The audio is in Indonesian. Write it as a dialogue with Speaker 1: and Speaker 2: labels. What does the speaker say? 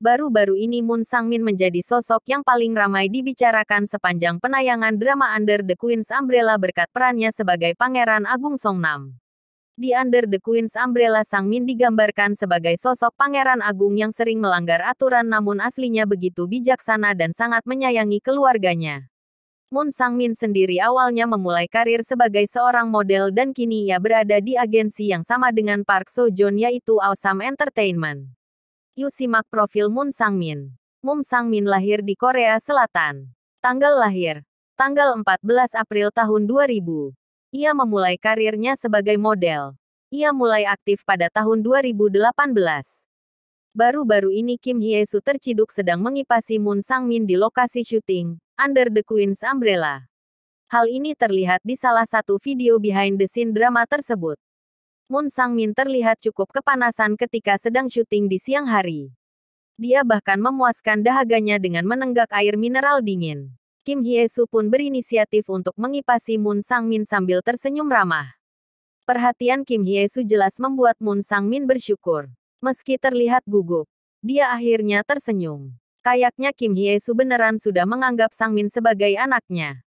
Speaker 1: baru-baru ini Moon Sangmin menjadi sosok yang paling ramai dibicarakan sepanjang penayangan drama Under the Queen's Umbrella berkat perannya sebagai Pangeran Agung Song Nam. Di Under the Queen's Umbrella Sangmin digambarkan sebagai sosok Pangeran Agung yang sering melanggar aturan namun aslinya begitu bijaksana dan sangat menyayangi keluarganya. Moon Sangmin sendiri awalnya memulai karir sebagai seorang model dan kini ia berada di agensi yang sama dengan Park Seo Joon yaitu Awesome Entertainment. Yuk simak profil Moon Sangmin. Moon Sangmin lahir di Korea Selatan. Tanggal lahir, tanggal 14 April tahun 2000. Ia memulai karirnya sebagai model. Ia mulai aktif pada tahun 2018. Baru-baru ini Kim Hye Hyesu terciduk sedang mengipasi Moon Sangmin di lokasi syuting, Under the Queen's Umbrella. Hal ini terlihat di salah satu video behind the scene drama tersebut. Moon Sang-min terlihat cukup kepanasan ketika sedang syuting di siang hari. Dia bahkan memuaskan dahaganya dengan menenggak air mineral dingin. Kim Hye-soo pun berinisiatif untuk mengipasi Moon Sang-min sambil tersenyum ramah. Perhatian Kim Hye-soo jelas membuat Moon Sang-min bersyukur. Meski terlihat gugup, dia akhirnya tersenyum. Kayaknya Kim Hye-soo beneran sudah menganggap Sang-min sebagai anaknya.